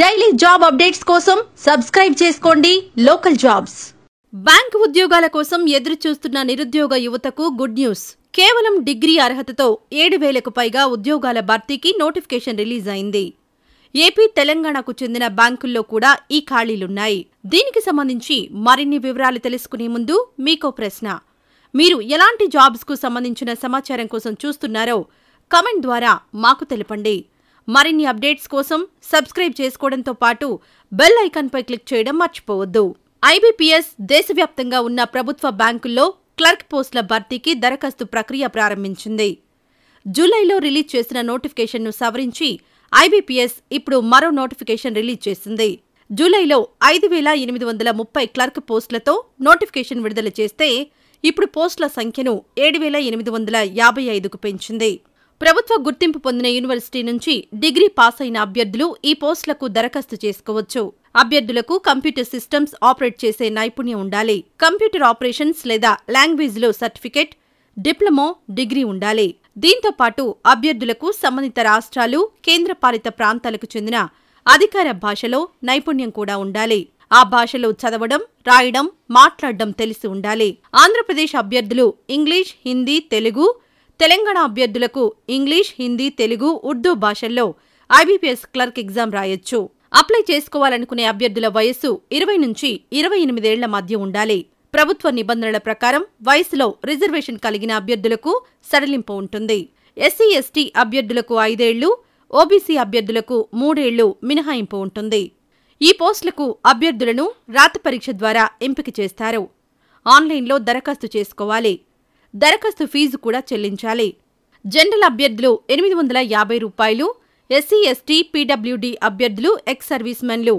daily job updates కోసం subscribe చేసుకోండి local jobs bank ఉద్యోగాల కోసం ఎదురు చూస్తున్న నిరుద్యోగ యువతకు గుడ్ న్యూస్ కేవలం డిగ్రీ అర్హతతో ఏడు వేలకు పైగా ఉద్యోగాల భర్తీకి నోటిఫికేషన్ రిలీజ్ అయింది ఏపీ తెలంగాణకు చెందిన బ్యాంకుల్లో కూడా ఈ ఖాళీలున్నాయి దీనికి సంబంధించి మరిన్ని వివరాలు తెలుసుకునే ముందు మీకో ప్రశ్న మీరు ఎలాంటి జాబ్స్కు సంబంధించిన సమాచారం కోసం చూస్తున్నారో కమెంట్ ద్వారా మాకు తెలపండి మరిన్ని అప్డేట్స్ కోసం సబ్స్క్రైబ్ చేసుకోవడంతో పాటు బెల్ ఐకాన్పై క్లిక్ చేయడం మర్చిపోవద్దు ఐబీపీఎస్ దేశవ్యాప్తంగా ఉన్న ప్రభుత్వ బ్యాంకుల్లో క్లర్క్ పోస్టుల భర్తీకి దరఖాస్తు ప్రక్రియ ప్రారంభించింది జూలైలో రిలీజ్ చేసిన నోటిఫికేషన్ను సవరించి ఐబీపీఎస్ ఇప్పుడు మరో నోటిఫికేషన్ రిలీజ్ చేసింది జూలైలో ఐదు వేల ఎనిమిది వందల ముప్పై క్లర్క్ పోస్టులతో నోటిఫికేషన్ విడుదల చేస్తే ఇప్పుడు పోస్టుల సంఖ్యను ఏడు వేల ఎనిమిది వందల యాభై ఐదుకు పెంచింది ప్రభుత్వ గుర్తింపు పొందిన యూనివర్సిటీ నుంచి డిగ్రీ పాస్ అయిన అభ్యర్థులు ఈ పోస్టులకు దరఖాస్తు చేసుకోవచ్చు అభ్యర్థులకు కంప్యూటర్ సిస్టమ్స్ ఆపరేట్ చేసే నైపుణ్యం ఉండాలి కంప్యూటర్ ఆపరేషన్స్ లేదా లాంగ్వేజ్లో సర్టిఫికేట్ డిప్లొమో డిగ్రీ ఉండాలి దీంతో పాటు అభ్యర్థులకు సంబంధిత రాష్ట్రాలు కేంద్రపాలిత ప్రాంతాలకు చెందిన అధికార భాషలో నైపుణ్యం కూడా ఉండాలి ఆ భాషలో చదవడం రాయడం మాట్లాడడం తెలిసి ఉండాలి ఆంధ్రప్రదేశ్ అభ్యర్థులు ఇంగ్లీష్ హిందీ తెలుగు తెలంగాణ అభ్యర్థులకు ఇంగ్లీష్ హిందీ తెలుగు ఉర్దూ భాషల్లో ఐబీపీఎస్ క్లర్క్ ఎగ్జామ్ రాయొచ్చు అప్లై చేసుకోవాలనుకునే అభ్యర్థుల వయస్సు ఇరవై నుంచి ఇరవై ఎనిమిదేళ్ల మధ్య ఉండాలి ప్రభుత్వ నిబంధనల ప్రకారం వయసులో రిజర్వేషన్ కలిగిన అభ్యర్థులకు సడలింపు ఉంటుంది ఎస్సీ ఎస్టీ అభ్యర్థులకు ఐదేళ్లు ఓబీసీ అభ్యర్థులకు మూడేళ్లు మినహాయింపు ఉంటుంది ఈ పోస్టులకు అభ్యర్థులను రాత పరీక్ష ద్వారా ఎంపిక చేస్తారు ఆన్లైన్లో దరఖాస్తు చేసుకోవాలి దరఖాస్తు ఫీజు కూడా చెల్లించాలి జనరల్ అభ్యర్థులు ఎనిమిది వందల యాభై రూపాయలు ఎస్సీ ఎస్టీ పీడబ్ల్యూడి అభ్యర్థులు ఎక్స్ సర్వీస్ మెన్లు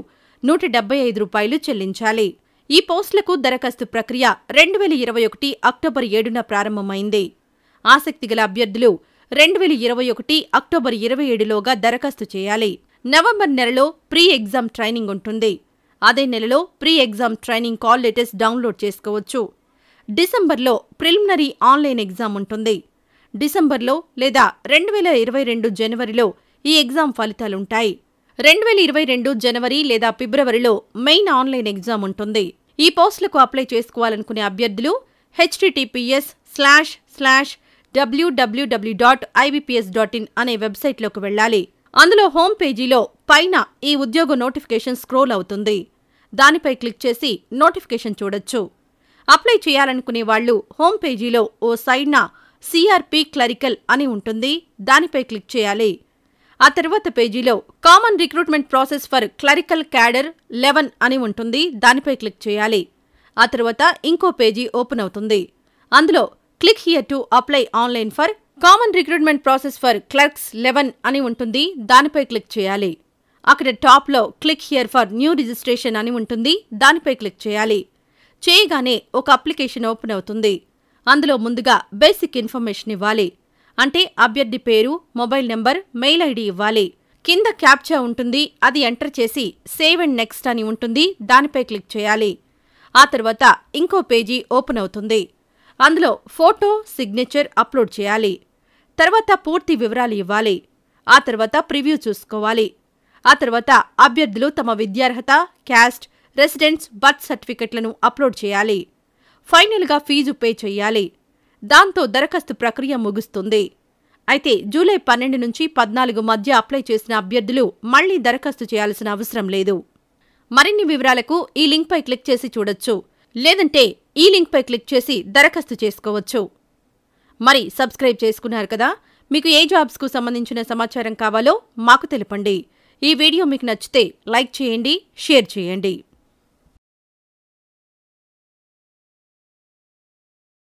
నూట డెబ్బై ఐదు రూపాయలు చెల్లించాలి ఈ పోస్టులకు దరఖాస్తు ప్రక్రియ రెండు వేల ఇరవై ఒకటి అక్టోబర్ ఏడున ప్రారంభమైంది ఆసక్తిగల అభ్యర్థులు రెండు వేల ఇరవై ఒకటి అక్టోబర్ ఇరవై ఏడులోగా దరఖాస్తు చేయాలి నవంబర్ నెలలో ప్రీ ఎగ్జామ్ ట్రైనింగ్ ఉంటుంది అదే నెలలో pre exam training call letters download చేసుకోవచ్చు డిసెంబర్లో ప్రిలిమినరీ ఆన్లైన్ ఎగ్జామ్ ఉంటుంది డిసెంబర్లో లేదా రెండు వేల ఇరవై రెండు జనవరిలో ఈ ఎగ్జామ్ ఫలితాలుంటాయి రెండు వేల ఇరవై రెండు జనవరి లేదా ఫిబ్రవరిలో మెయిన్ ఆన్లైన్ ఎగ్జామ్ ఉంటుంది ఈ పోస్టులకు అప్లై చేసుకోవాలనుకునే అభ్యర్థులు HTTPS slash slash WWW dot IBPS dot in అనే వెబ్సైట్లోకి వెళ్ళాలి అందులో హోమ్ పేజీలో పైన ఈ ఉద్యోగ నోటిఫికేషన్ స్క్రోల్ అవుతుంది దానిపై క్లిక్ చేసి నోటిఫికేషన్ చూడొచ్చు అప్లై చేయాలనుకునే వాళ్ళు హోమ్ పేజీలో ఓ సైడ్న సిఆర్పి క్లరికల్ అని ఉంటుంది దానిపై క్లిక్ చేయాలి ఆ తర్వాత పేజీలో common recruitment process for clerical cadre eleven అని ఉంటుంది దానిపై క్లిక్ చేయాలి ఆ తర్వాత ఇంకో పేజీ ఓపెన్ అవుతుంది అందులో click here to apply online for common recruitment process for clerks eleven అని ఉంటుంది దానిపై క్లిక్ చేయాలి అక్కడ టాప్లో click here for new registration అని ఉంటుంది దానిపై క్లిక్ చేయాలి చేయగానే ఒక అప్లికేషన్ ఓపెన్ అవుతుంది అందులో ముందుగా బేసిక్ ఇన్ఫర్మేషన్ ఇవ్వాలి అంటే అభ్యర్థి పేరు మొబైల్ నెంబర్ మెయిల్ ఐడి ఇవ్వాలి కింద క్యాప్చా ఉంటుంది అది ఎంటర్ చేసి సేవ్ అండ్ నెక్స్ట్ అని ఉంటుంది దానిపై క్లిక్ చేయాలి ఆ తర్వాత ఇంకో పేజీ ఓపెన్ అవుతుంది అందులో ఫోటో సిగ్నేచర్ అప్లోడ్ చేయాలి తర్వాత పూర్తి వివరాలు ఇవ్వాలి ఆ తర్వాత ప్రివ్యూ చూసుకోవాలి ఆ తర్వాత అభ్యర్థులు తమ విద్యార్హత క్యాస్ట్ రెసిడెంట్స్ బర్త్ సర్టిఫికెట్లను అప్లోడ్ చేయాలి ఫైనల్గా ఫీజు పే చేయాలి దాంతో దరఖాస్తు ప్రక్రియ ముగుస్తుంది అయితే జూలై పన్నెండు నుంచి పద్నాలుగు మధ్య అప్లై చేసిన అభ్యర్థులు మళ్లీ దరఖాస్తు చేయాల్సిన అవసరం లేదు మరిన్ని వివరాలకు ఈ లింక్పై క్లిక్ చేసి చూడొచ్చు లేదంటే ఈ లింక్పై క్లిక్ చేసి దరఖాస్తు చేసుకోవచ్చు మరి సబ్స్క్రైబ్ చేసుకున్నారు కదా మీకు ఏ జాబ్స్కు సంబంధించిన సమాచారం కావాలో మాకు తెలిపండి ఈ వీడియో మీకు నచ్చితే లైక్ చేయండి షేర్ చేయండి